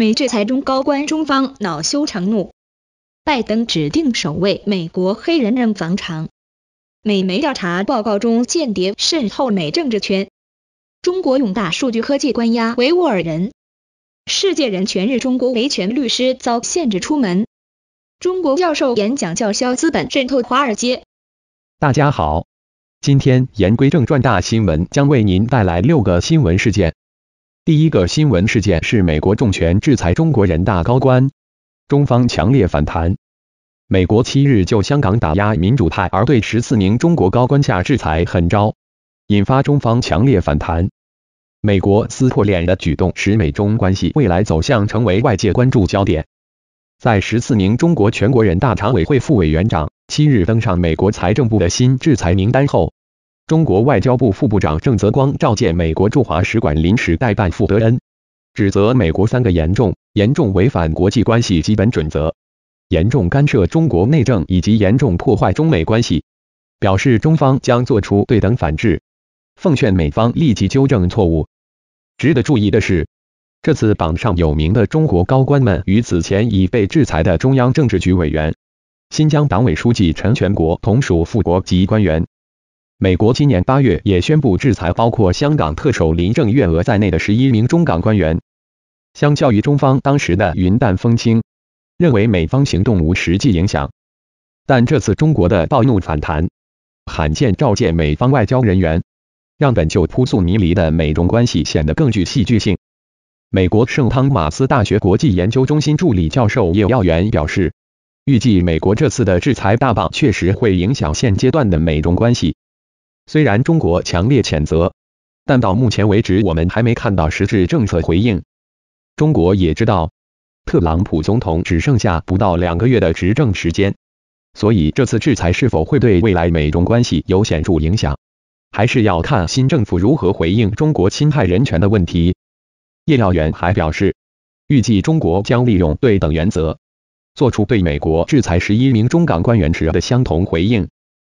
美制裁中高官，中方恼羞成怒。拜登指定首位美国黑人任房长。美媒调查报告中间谍渗透美政治圈。中国用大数据科技关押维吾尔人。世界人权日，中国维权律师遭限制出门。中国教授演讲叫嚣资本渗透华尔街。大家好，今天言归正传，大新闻将为您带来六个新闻事件。第一个新闻事件是美国重拳制裁中国人大高官，中方强烈反弹。美国七日就香港打压民主派而对十四名中国高官下制裁狠招，引发中方强烈反弹。美国撕破脸的举动使美中关系未来走向成为外界关注焦点。在十四名中国全国人大常委会副委员长七日登上美国财政部的新制裁名单后。中国外交部副部长郑泽光召见美国驻华使馆临时代办傅德恩，指责美国三个严重、严重违反国际关系基本准则，严重干涉中国内政以及严重破坏中美关系，表示中方将做出对等反制，奉劝美方立即纠正错误。值得注意的是，这次榜上有名的中国高官们与此前已被制裁的中央政治局委员、新疆党委书记陈全国同属副国级官员。美国今年八月也宣布制裁包括香港特首林郑月娥在内的十一名中港官员。相较于中方当时的云淡风轻，认为美方行动无实际影响，但这次中国的暴怒反弹，罕见召见美方外交人员，让本就扑朔迷离的美中关系显得更具戏剧性。美国圣汤马斯大学国际研究中心助理教授叶耀元表示，预计美国这次的制裁大棒确实会影响现阶段的美中关系。虽然中国强烈谴责，但到目前为止，我们还没看到实质政策回应。中国也知道，特朗普总统只剩下不到两个月的执政时间，所以这次制裁是否会对未来美中关系有显著影响，还是要看新政府如何回应中国侵害人权的问题。叶料源还表示，预计中国将利用对等原则，做出对美国制裁十一名中港官员时的相同回应。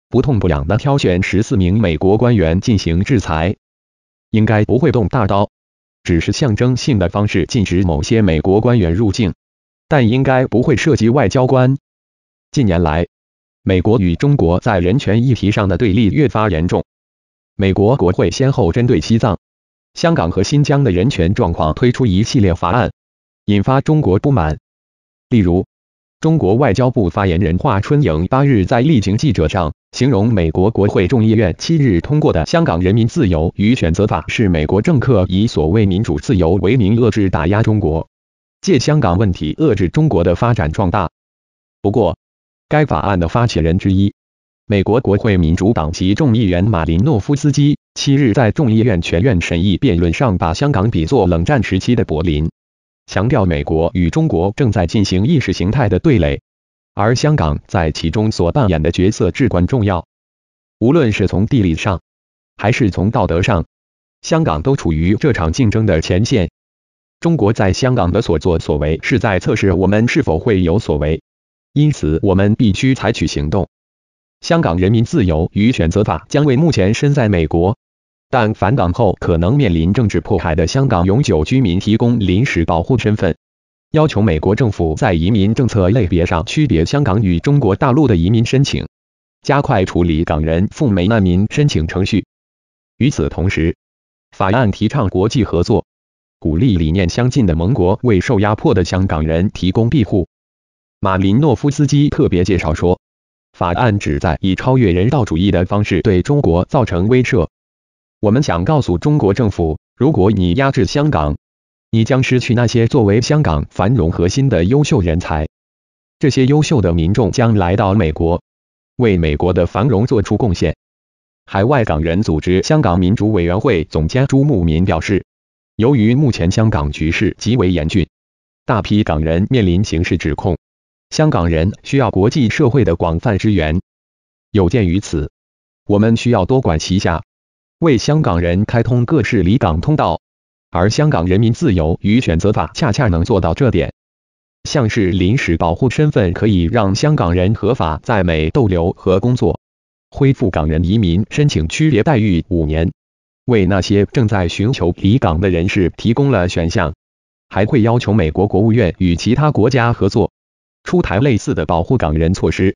不痛不痒的挑选十四名美国官员进行制裁，应该不会动大刀，只是象征性的方式禁止某些美国官员入境，但应该不会涉及外交官。近年来，美国与中国在人权议题上的对立越发严重，美国国会先后针对西藏、香港和新疆的人权状况推出一系列法案，引发中国不满。例如，中国外交部发言人华春莹八日在例行记者上。形容美国国会众议院七日通过的《香港人民自由与选择法》是美国政客以所谓民主自由为名遏制打压中国，借香港问题遏制中国的发展壮大。不过，该法案的发起人之一、美国国会民主党籍众议员马林诺夫斯基七日在众议院全院审议辩论上，把香港比作冷战时期的柏林，强调美国与中国正在进行意识形态的对垒。而香港在其中所扮演的角色至关重要，无论是从地理上，还是从道德上，香港都处于这场竞争的前线。中国在香港的所作所为是在测试我们是否会有所为，因此我们必须采取行动。香港人民自由与选择法将为目前身在美国，但返港后可能面临政治迫害的香港永久居民提供临时保护身份。要求美国政府在移民政策类别上区别香港与中国大陆的移民申请，加快处理港人赴美难民申请程序。与此同时，法案提倡国际合作，鼓励理念相近的盟国为受压迫的香港人提供庇护。马林诺夫斯基特别介绍说，法案旨在以超越人道主义的方式对中国造成威慑。我们想告诉中国政府，如果你压制香港，你将失去那些作为香港繁荣核心的优秀人才，这些优秀的民众将来到美国，为美国的繁荣做出贡献。海外港人组织香港民主委员会总监朱慕民表示，由于目前香港局势极为严峻，大批港人面临刑事指控，香港人需要国际社会的广泛支援。有鉴于此，我们需要多管齐下，为香港人开通各式离港通道。而香港人民自由与选择法恰恰能做到这点，像是临时保护身份可以让香港人合法在美逗留和工作，恢复港人移民申请区别待遇五年，为那些正在寻求离港的人士提供了选项，还会要求美国国务院与其他国家合作，出台类似的保护港人措施。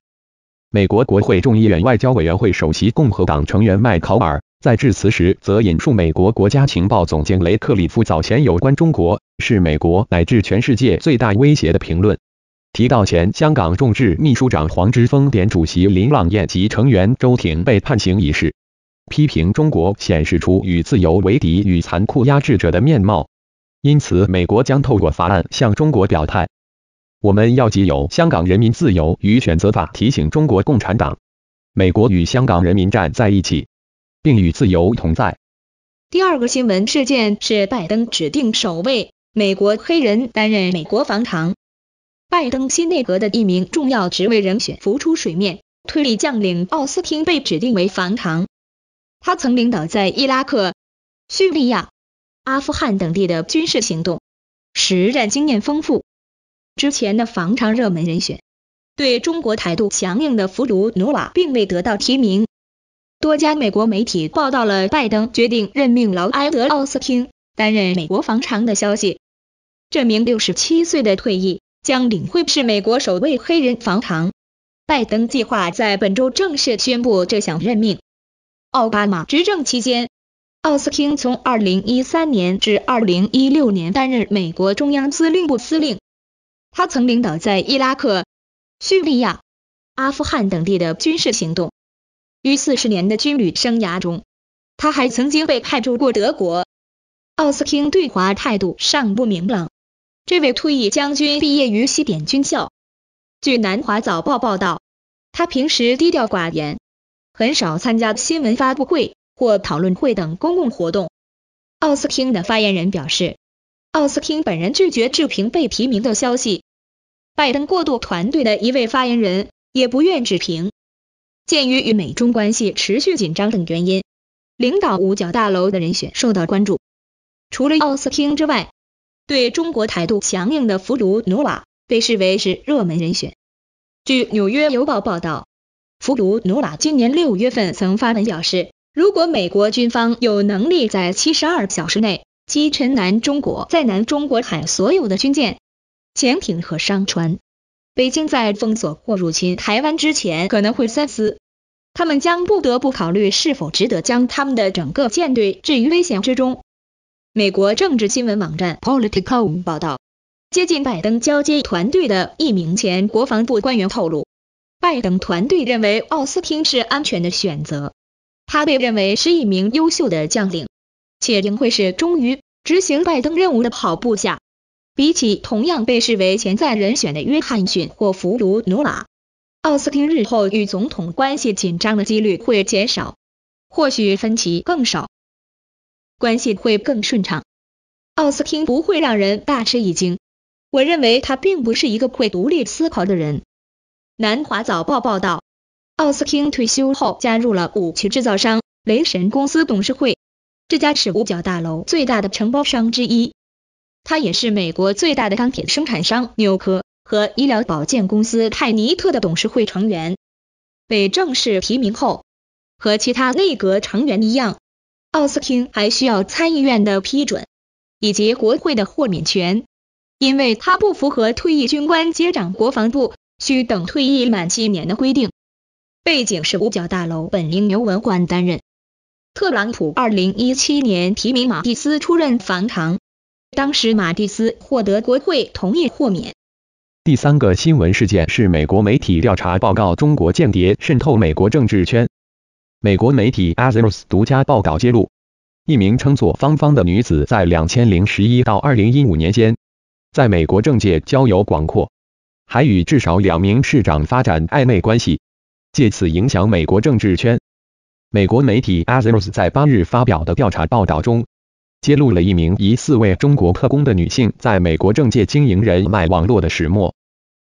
美国国会众议院外交委员会首席共和党成员麦考尔。在致辞时，则引述美国国家情报总监雷克里夫早前有关中国是美国乃至全世界最大威胁的评论，提到前香港众志秘书长黄之锋、点主席林朗彦及成员周挺被判刑一事，批评中国显示出与自由为敌、与残酷压制者的面貌，因此美国将透过法案向中国表态，我们要藉由《香港人民自由与选择法》提醒中国共产党，美国与香港人民站在一起。并与自由同在。第二个新闻事件是拜登指定首位美国黑人担任美国防长。拜登新内阁的一名重要职位人选浮出水面，推理将领奥斯汀被指定为防长。他曾领导在伊拉克、叙利亚、阿富汗等地的军事行动，实战经验丰富。之前的防长热门人选对中国态度强硬的弗卢努瓦并未得到提名。多家美国媒体报道了拜登决定任命劳埃德·奥斯汀担任美国防长的消息。这名67岁的退役将领会是美国首位黑人防长。拜登计划在本周正式宣布这项任命。奥巴马执政期间，奥斯汀从2013年至2016年担任美国中央司令部司令，他曾领导在伊拉克、叙利亚、阿富汗等地的军事行动。于四十年的军旅生涯中，他还曾经被派驻过德国。奥斯汀对华态度尚不明朗。这位退役将军毕业于西点军校。据《南华早报》报道，他平时低调寡言，很少参加新闻发布会或讨论会等公共活动。奥斯汀的发言人表示，奥斯汀本人拒绝置评被提名的消息。拜登过渡团队的一位发言人也不愿置评。鉴于与美中关系持续紧张等原因，领导五角大楼的人选受到关注。除了奥斯汀之外，对中国态度强硬的弗卢努瓦被视为是热门人选。据《纽约邮报》报道，弗卢努瓦今年六月份曾发文表示，如果美国军方有能力在七十二小时内击沉南中国在南中国海所有的军舰、潜艇和商船。北京在封锁或入侵台湾之前可能会三思，他们将不得不考虑是否值得将他们的整个舰队置于危险之中。美国政治新闻网站 Politico 报道，接近拜登交接团队的一名前国防部官员透露，拜登团队认为奥斯汀是安全的选择，他被认为是一名优秀的将领，且仍会是忠于执行拜登任务的好部下。比起同样被视为潜在人选的约翰逊或弗鲁努瓦，奥斯汀日后与总统关系紧张的几率会减少，或许分歧更少，关系会更顺畅。奥斯汀不会让人大吃一惊。我认为他并不是一个会独立思考的人。南华早报报道，奥斯汀退休后加入了武器制造商雷神公司董事会，这家尺五角大楼最大的承包商之一。他也是美国最大的钢铁生产商纽科和医疗保健公司泰尼特的董事会成员。被正式提名后，和其他内阁成员一样，奥斯汀还需要参议院的批准以及国会的豁免权，因为他不符合退役军官接掌国防部需等退役满七年的规定。背景是五角大楼本应由文官担任。特朗普二零一七年提名马蒂斯出任防长。当时马蒂斯获得国会同意豁免。第三个新闻事件是美国媒体调查报告中国间谍渗透美国政治圈。美国媒体 a e r o s 独家报道揭露，一名称作芳芳的女子在2 0十1到2015年间，在美国政界交友广阔，还与至少两名市长发展暧昧关系，借此影响美国政治圈。美国媒体 a e r o s 在8日发表的调查报道中。揭露了一名疑似为中国特工的女性在美国政界经营人脉网络的始末。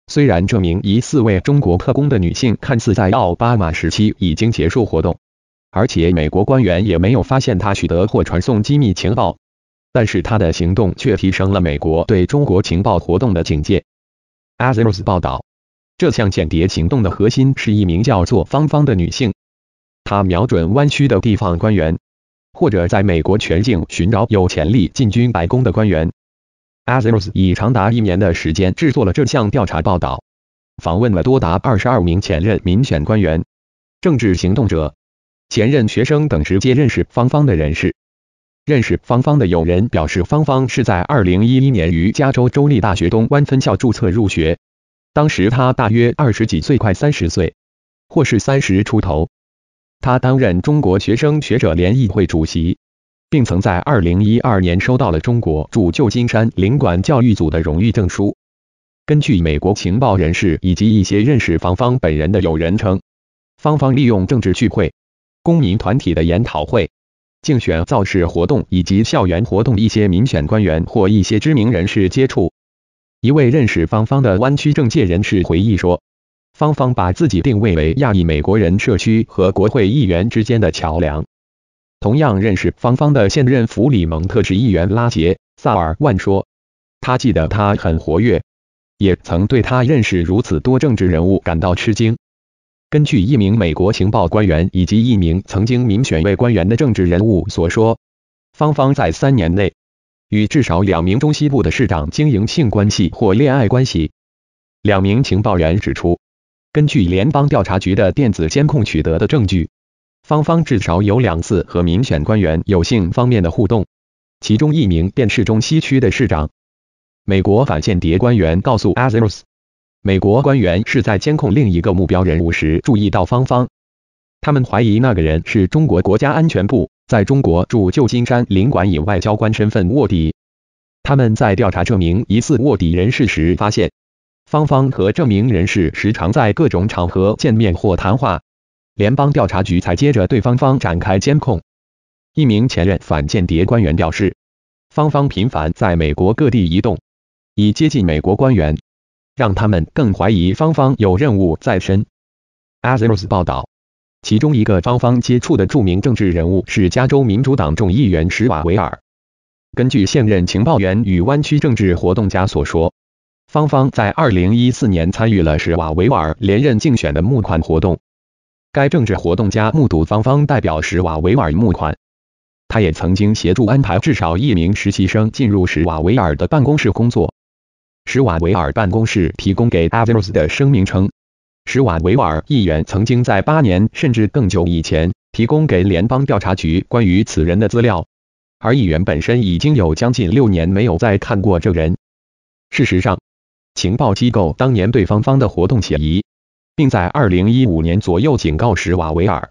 虽然这名疑似为中国特工的女性看似在奥巴马时期已经结束活动，而且美国官员也没有发现她取得或传送机密情报，但是她的行动却提升了美国对中国情报活动的警戒。《a z h e n s 报道，这项间谍行动的核心是一名叫做芳芳的女性，她瞄准弯曲的地方官员。或者在美国全境寻找有潜力进军白宫的官员。a z i s 以长达一年的时间制作了这项调查报道，访问了多达二十二名前任民选官员、政治行动者、前任学生等直接认识芳芳的人士。认识芳芳的友人表示，芳芳是在二零一一年于加州州立大学东湾分校注册入学，当时他大约二十几岁，快三十岁，或是三十出头。他担任中国学生学者联谊会主席，并曾在2012年收到了中国驻旧金山领馆教育组的荣誉证书。根据美国情报人士以及一些认识方方本人的友人称，方方利用政治聚会、公民团体的研讨会、竞选造势活动以及校园活动，一些民选官员或一些知名人士接触。一位认识方方的湾区政界人士回忆说。芳芳把自己定位为亚裔美国人社区和国会议员之间的桥梁。同样认识芳芳的现任弗里蒙特市议员拉杰萨尔万说：“他记得他很活跃，也曾对他认识如此多政治人物感到吃惊。”根据一名美国情报官员以及一名曾经民选为官员的政治人物所说，芳芳在三年内与至少两名中西部的市长经营性关系或恋爱关系。两名情报员指出。根据联邦调查局的电子监控取得的证据，芳芳至少有两次和民选官员有性方面的互动，其中一名便是中西区的市长。美国反间谍官员告诉 Azers，美国官员是在监控另一个目标人物时注意到芳芳，他们怀疑那个人是中国国家安全部在中国驻旧金山领馆以外交官身份卧底。他们在调查这名疑似卧底人士时发现。芳芳和这名人士时常在各种场合见面或谈话，联邦调查局才接着对芳芳展开监控。一名前任反间谍官员表示，芳芳频繁在美国各地移动，以接近美国官员，让他们更怀疑芳芳有任务在身。《Asos》报道，其中一个芳方接触的著名政治人物是加州民主党众议员史瓦维尔。根据现任情报员与湾区政治活动家所说。芳芳在二零一四年参与了史瓦维尔连任竞选的募款活动。该政治活动家目睹芳芳代表史瓦维尔募款。他也曾经协助安排至少一名实习生进入史瓦维尔的办公室工作。史瓦维尔办公室提供给 a v i o s 的声明称，史瓦维尔议员曾经在八年甚至更久以前提供给联邦调查局关于此人的资料，而议员本身已经有将近六年没有再看过这人。事实上。情报机构当年对方方的活动嫌疑，并在2015年左右警告史瓦维尔，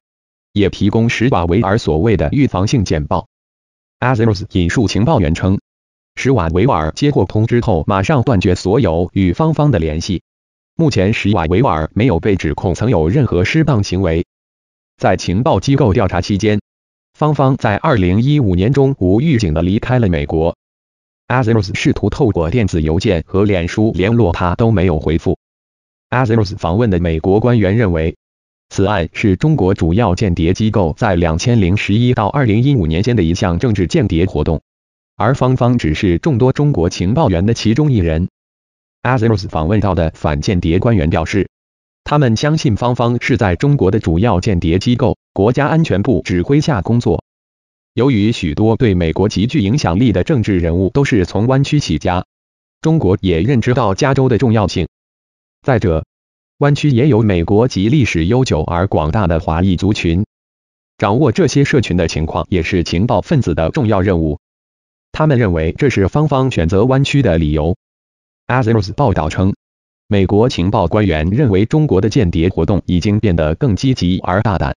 也提供史瓦维尔所谓的预防性简报。a z i s 引述情报员称，史瓦维尔接过通知后，马上断绝所有与方方的联系。目前史瓦维尔没有被指控曾有任何失当行为。在情报机构调查期间，方方在2015年中无预警地离开了美国。a z e r o s 试图透过电子邮件和脸书联络他都没有回复。a z e r o s 访问的美国官员认为，此案是中国主要间谍机构在两千零十一到二零一五年间的一项政治间谍活动，而芳芳只是众多中国情报员的其中一人。a z e r o s 访问到的反间谍官员表示，他们相信芳芳是在中国的主要间谍机构国家安全部指挥下工作。由于许多对美国极具影响力的政治人物都是从湾区起家，中国也认知到加州的重要性。再者，湾区也有美国及历史悠久而广大的华裔族群，掌握这些社群的情况也是情报分子的重要任务。他们认为这是芳芳选择湾区的理由。a z e r s 报道称，美国情报官员认为中国的间谍活动已经变得更积极而大胆。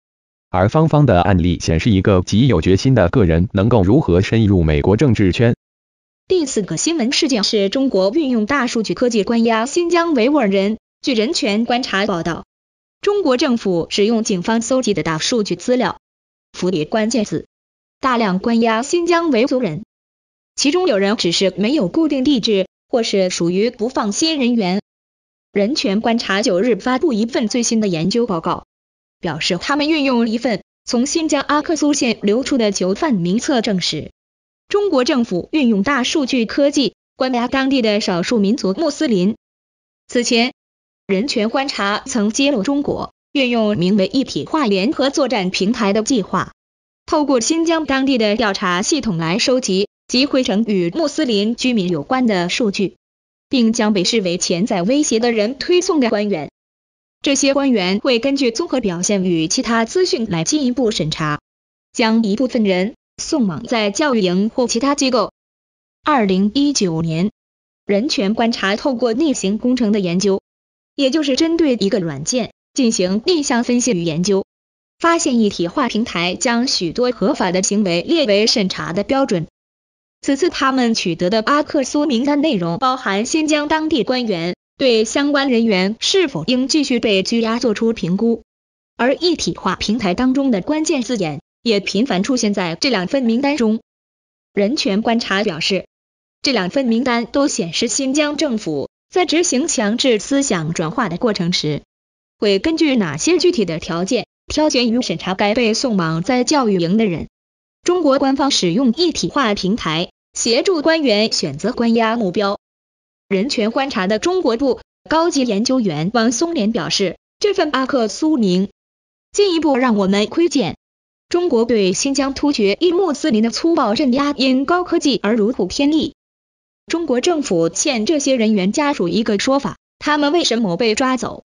而芳芳的案例显示，一个极有决心的个人能够如何深入美国政治圈。第四个新闻事件是中国运用大数据科技关押新疆维吾尔人。据人权观察报道，中国政府使用警方搜集的大数据资料，附以关键词，大量关押新疆维族人，其中有人只是没有固定地址，或是属于不放心人员。人权观察九日发布一份最新的研究报告。表示，他们运用一份从新疆阿克苏县流出的囚犯名册，证实中国政府运用大数据科技关押当地的少数民族穆斯林。此前，人权观察曾揭露中国运用名为“一体化联合作战平台”的计划，透过新疆当地的调查系统来收集及汇成与穆斯林居民有关的数据，并将被视为潜在威胁的人推送给官员。这些官员会根据综合表现与其他资讯来进一步审查，将一部分人送往在教育营或其他机构。二零一九年，人权观察透过逆行工程的研究，也就是针对一个软件进行逆向分析与研究，发现一体化平台将许多合法的行为列为审查的标准。此次他们取得的阿克苏名单内容包含新疆当地官员。对相关人员是否应继续被拘押作出评估，而一体化平台当中的关键字眼也频繁出现在这两份名单中。人权观察表示，这两份名单都显示新疆政府在执行强制思想转化的过程时，会根据哪些具体的条件挑选与审查该被送往在教育营的人。中国官方使用一体化平台协助官员选择关押目标。人权观察的中国部高级研究员王松连表示，这份阿克苏名进一步让我们窥见，中国对新疆突厥裔穆斯林的粗暴镇压因高科技而如虎添翼。中国政府欠这些人员家属一个说法，他们为什么被抓走？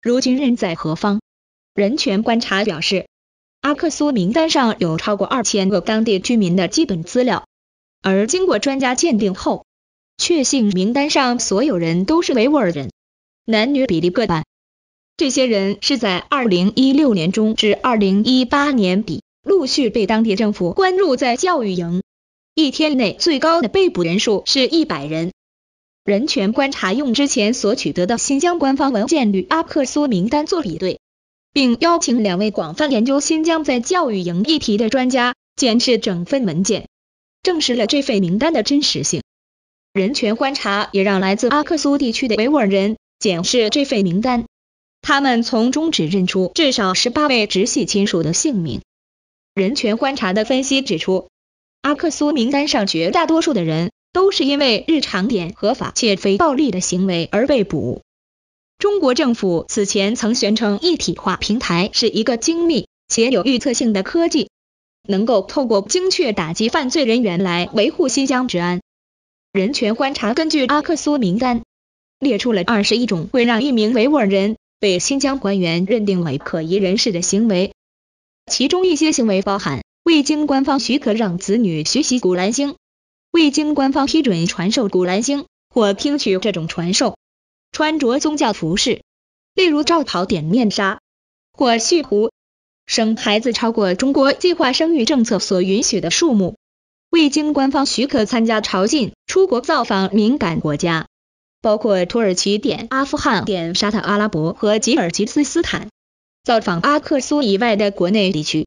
如今人在何方？人权观察表示，阿克苏名单上有超过二千个当地居民的基本资料，而经过专家鉴定后。确信名单上所有人都是维吾尔人，男女比例各半。这些人是在二零一六年中至二零一八年底陆续被当地政府关入在教育营。一天内最高的被捕人数是一百人。人权观察用之前所取得的新疆官方文件与阿克苏名单做比对，并邀请两位广泛研究新疆在教育营议题的专家检视整份文件，证实了这份名单的真实性。人权观察也让来自阿克苏地区的维吾尔人检视这份名单，他们从中指认出至少十八位直系亲属的姓名。人权观察的分析指出，阿克苏名单上绝大多数的人都是因为日常点合法且非暴力的行为而被捕。中国政府此前曾宣称一体化平台是一个精密且有预测性的科技，能够透过精确打击犯罪人员来维护新疆治安。人权观察根据阿克苏名单列出了二十一种会让一名维吾尔人被新疆官员认定为可疑人士的行为，其中一些行为包含未经官方许可让子女学习古兰经、未经官方批准传授古兰经或听取这种传授、穿着宗教服饰，例如罩袍、点面纱或蓄胡、生孩子超过中国计划生育政策所允许的数目。未经官方许可参加朝觐、出国造访敏感国家，包括土耳其点、阿富汗点、沙特阿拉伯和吉尔吉斯斯坦；造访阿克苏以外的国内地区，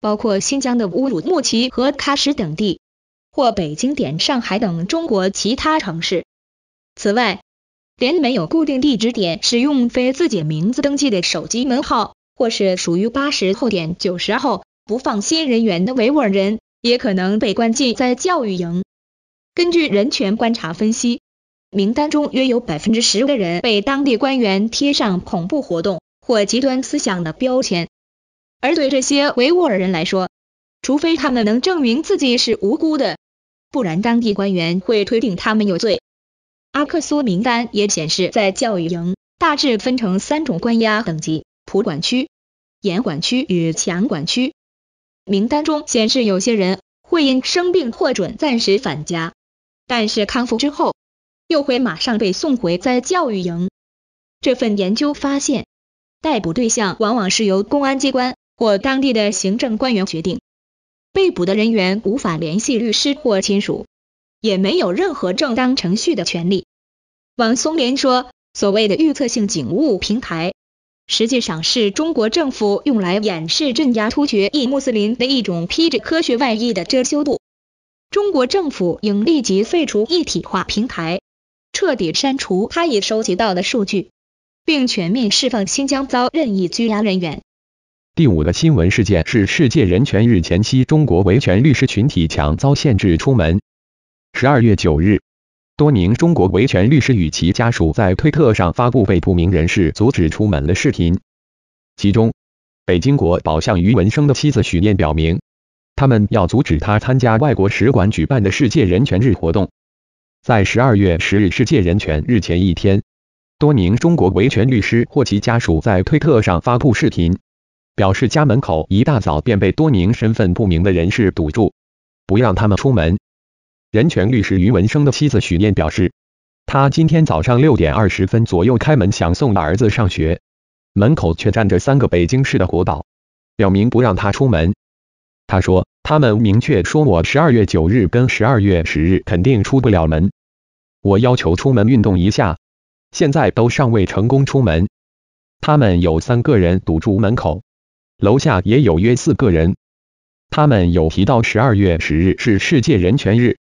包括新疆的乌鲁木齐和喀什等地，或北京点、上海等中国其他城市。此外，连没有固定地址点、使用非自己名字登记的手机门号，或是属于八十后点九十后不放心人员的维吾尔人。也可能被关进在教育营。根据人权观察分析，名单中约有百分之十的人被当地官员贴上恐怖活动或极端思想的标签。而对这些维吾尔人来说，除非他们能证明自己是无辜的，不然当地官员会推定他们有罪。阿克苏名单也显示，在教育营大致分成三种关押等级：普管区、严管区与强管区。名单中显示，有些人会因生病获准暂时返家，但是康复之后，又会马上被送回在教育营。这份研究发现，逮捕对象往往是由公安机关或当地的行政官员决定，被捕的人员无法联系律师或亲属，也没有任何正当程序的权利。王松连说，所谓的预测性警务平台。实际上是中国政府用来掩饰镇压突厥裔穆斯林的一种披着科学外衣的遮羞布。中国政府应立即废除一体化平台，彻底删除它已收集到的数据，并全面释放新疆遭任意拘押人员。第五个新闻事件是世界人权日前夕，中国维权律师群体强遭限制出门。十二月九日。多名中国维权律师与其家属在推特上发布被不明人士阻止出门的视频。其中，北京国宝向于文生的妻子许念表明，他们要阻止他参加外国使馆举办的世界人权日活动。在十二月十日世界人权日前一天，多名中国维权律师或其家属在推特上发布视频，表示家门口一大早便被多名身份不明的人士堵住，不让他们出门。人权律师于文生的妻子许念表示，她今天早上六点二十分左右开门，想送儿子上学，门口却站着三个北京市的国保，表明不让他出门。他说：“他们明确说我十二月九日跟十二月十日肯定出不了门，我要求出门运动一下，现在都尚未成功出门。他们有三个人堵住门口，楼下也有约四个人。他们有提到十二月十日是世界人权日。”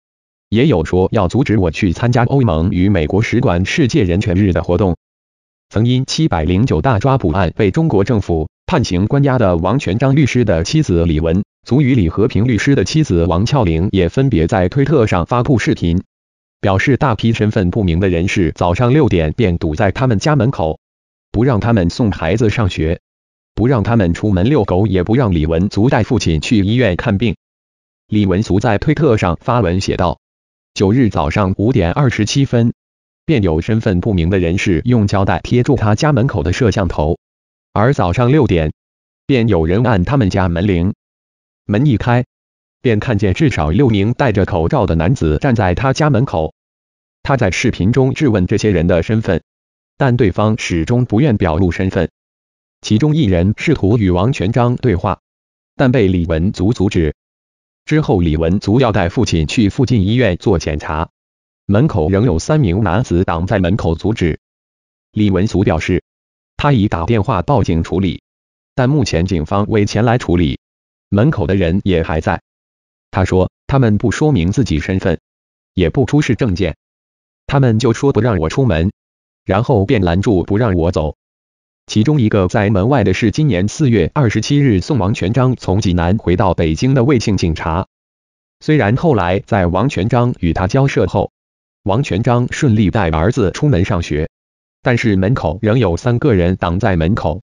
也有说要阻止我去参加欧盟与美国使馆世界人权日的活动。曾因七百零九大抓捕案被中国政府判刑关押的王全章律师的妻子李文足与李和平律师的妻子王俏玲也分别在推特上发布视频，表示大批身份不明的人士早上六点便堵在他们家门口，不让他们送孩子上学，不让他们出门遛狗，也不让李文足带父亲去医院看病。李文足在推特上发文写道。九日早上五点二十七分，便有身份不明的人士用胶带贴住他家门口的摄像头，而早上六点，便有人按他们家门铃，门一开，便看见至少六名戴着口罩的男子站在他家门口。他在视频中质问这些人的身份，但对方始终不愿表露身份。其中一人试图与王全章对话，但被李文足阻止。之后，李文足要带父亲去附近医院做检查，门口仍有三名男子挡在门口阻止。李文足表示，他已打电话报警处理，但目前警方未前来处理，门口的人也还在。他说，他们不说明自己身份，也不出示证件，他们就说不让我出门，然后便拦住不让我走。其中一个在门外的是今年四月二十七日送王全章从济南回到北京的魏姓警察。虽然后来在王全章与他交涉后，王全章顺利带儿子出门上学，但是门口仍有三个人挡在门口，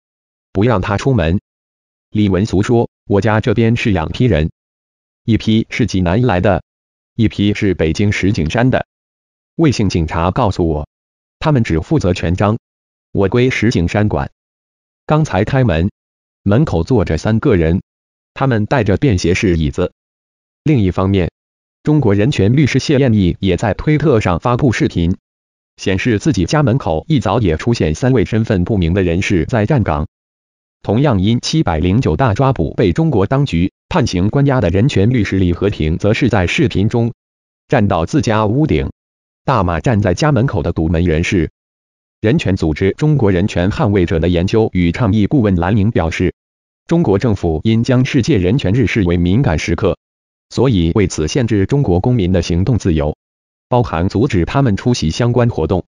不让他出门。李文俗说：“我家这边是两批人，一批是济南来的，一批是北京石景山的。魏姓警察告诉我，他们只负责全章。”我归石景山管，刚才开门，门口坐着三个人，他们带着便携式椅子。另一方面，中国人权律师谢艳丽也在推特上发布视频，显示自己家门口一早也出现三位身份不明的人士在站岗。同样因七百零九大抓捕被中国当局判刑关押的人权律师李和平，则是在视频中站到自家屋顶，大骂站在家门口的堵门人士。人权组织中国人权捍卫者的研究与倡议顾问兰宁表示，中国政府因将世界人权日视为敏感时刻，所以为此限制中国公民的行动自由，包含阻止他们出席相关活动。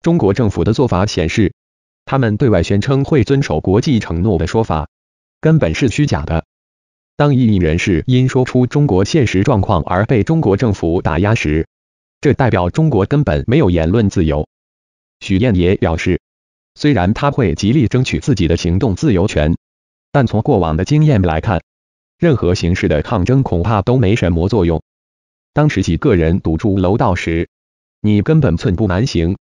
中国政府的做法显示，他们对外宣称会遵守国际承诺的说法，根本是虚假的。当异议人士因说出中国现实状况而被中国政府打压时，这代表中国根本没有言论自由。许燕也表示，虽然他会极力争取自己的行动自由权，但从过往的经验来看，任何形式的抗争恐怕都没什么作用。当时几个人堵住楼道时，你根本寸步难行。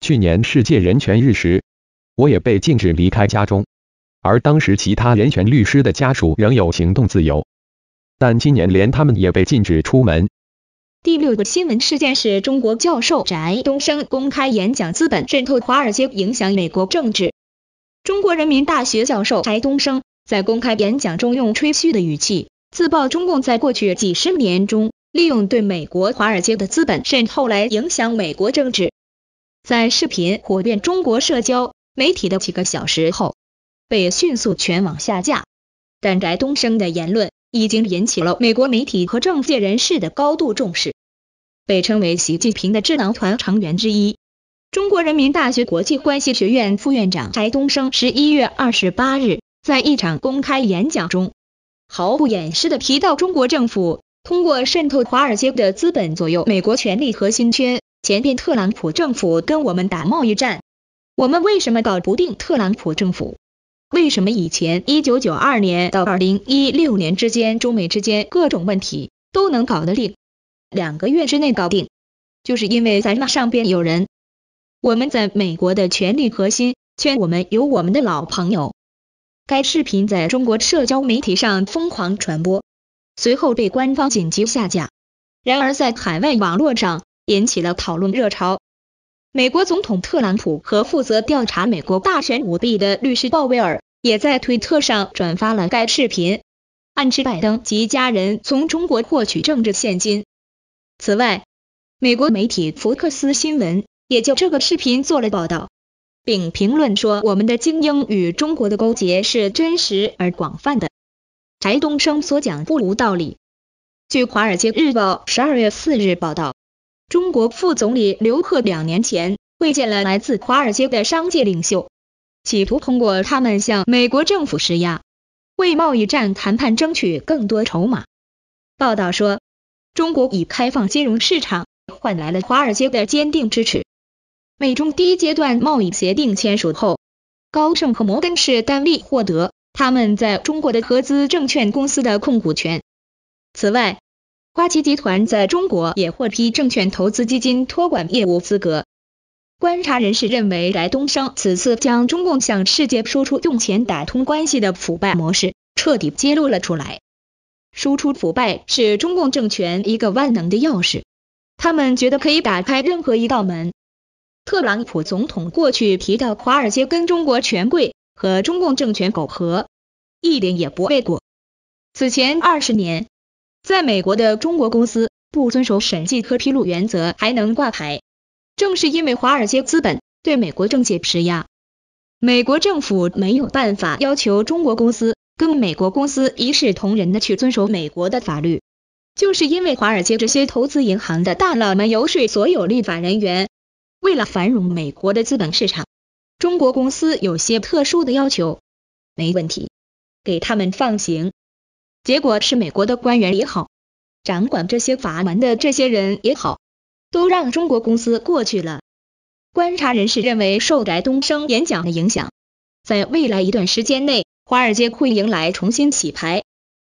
去年世界人权日时，我也被禁止离开家中，而当时其他人权律师的家属仍有行动自由，但今年连他们也被禁止出门。第六个新闻事件是中国教授翟东升公开演讲，资本渗透华尔街，影响美国政治。中国人民大学教授翟东升在公开演讲中用吹嘘的语气自曝，中共在过去几十年中利用对美国华尔街的资本渗透来影响美国政治。在视频火遍中国社交媒体的几个小时后，被迅速全网下架。但翟东升的言论。已经引起了美国媒体和政界人士的高度重视。被称为习近平的智囊团成员之一，中国人民大学国际关系学院副院长柴东升十一月二十八日在一场公开演讲中毫不掩饰的提到，中国政府通过渗透华尔街的资本左右美国权力核心圈，前边特朗普政府跟我们打贸易战，我们为什么搞不定特朗普政府？为什么以前一九九二年到二零一六年之间，中美之间各种问题都能搞得定，两个月之内搞定，就是因为在那上边有人。我们在美国的权力核心圈，我们有我们的老朋友。该视频在中国社交媒体上疯狂传播，随后被官方紧急下架。然而，在海外网络上引起了讨论热潮。美国总统特朗普和负责调查美国大选舞弊的律师鲍威尔也在推特上转发了该视频，暗示拜登及家人从中国获取政治现金。此外，美国媒体福克斯新闻也就这个视频做了报道，并评论说：“我们的精英与中国的勾结是真实而广泛的。”翟东升所讲不无道理。据《华尔街日报》十二月四日报道。中国副总理刘鹤两年前会见了来自华尔街的商界领袖，企图通过他们向美国政府施压，为贸易战谈判争取更多筹码。报道说，中国以开放金融市场换来了华尔街的坚定支持。美中第一阶段贸易协定签署后，高盛和摩根士丹利获得他们在中国的合资证券公司的控股权。此外，花旗集团在中国也获批证券投资基金托管业务资格。观察人士认为，翟东升此次将中共向世界输出用钱打通关系的腐败模式彻底揭露了出来。输出腐败是中共政权一个万能的钥匙，他们觉得可以打开任何一道门。特朗普总统过去提到华尔街跟中国权贵和中共政权苟合，一点也不为过。此前二十年。在美国的中国公司不遵守审计和披露原则还能挂牌？正是因为华尔街资本对美国政界施压，美国政府没有办法要求中国公司跟美国公司一视同仁的去遵守美国的法律。就是因为华尔街这些投资银行的大佬们游说所有立法人员，为了繁荣美国的资本市场，中国公司有些特殊的要求，没问题，给他们放行。结果是，美国的官员也好，掌管这些阀门的这些人也好，都让中国公司过去了。观察人士认为，受翟东升演讲的影响，在未来一段时间内，华尔街会迎来重新洗牌，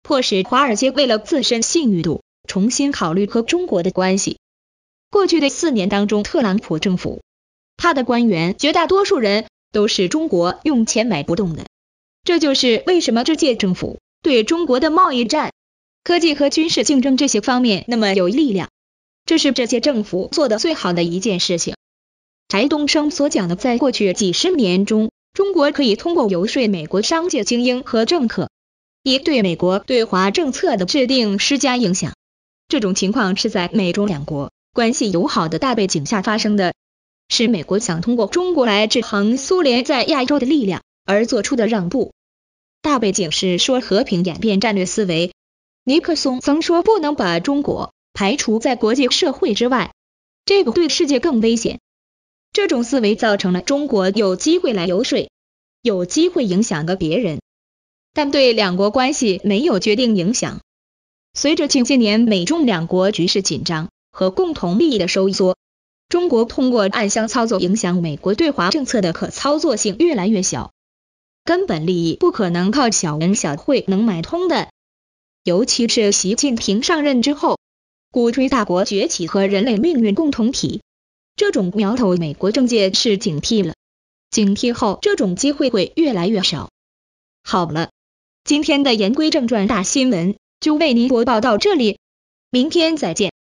迫使华尔街为了自身信誉度重新考虑和中国的关系。过去的四年当中，特朗普政府他的官员绝大多数人都是中国用钱买不动的，这就是为什么这届政府。对中国的贸易战、科技和军事竞争这些方面那么有力量，这是这些政府做的最好的一件事情。柴东升所讲的，在过去几十年中，中国可以通过游说美国商界精英和政客，以对美国对华政策的制定施加影响。这种情况是在美中两国关系友好的大背景下发生的，是美国想通过中国来制衡苏联在亚洲的力量而做出的让步。大背景是说和平演变战略思维。尼克松曾说，不能把中国排除在国际社会之外，这个对世界更危险。这种思维造成了中国有机会来游说，有机会影响到别人，但对两国关系没有决定影响。随着近些年美中两国局势紧张和共同利益的收缩，中国通过暗箱操作影响美国对华政策的可操作性越来越小。根本利益不可能靠小恩小惠能买通的，尤其是习近平上任之后，鼓吹大国崛起和人类命运共同体这种苗头，美国政界是警惕了。警惕后，这种机会会越来越少。好了，今天的言归正传，大新闻就为您播报到这里，明天再见。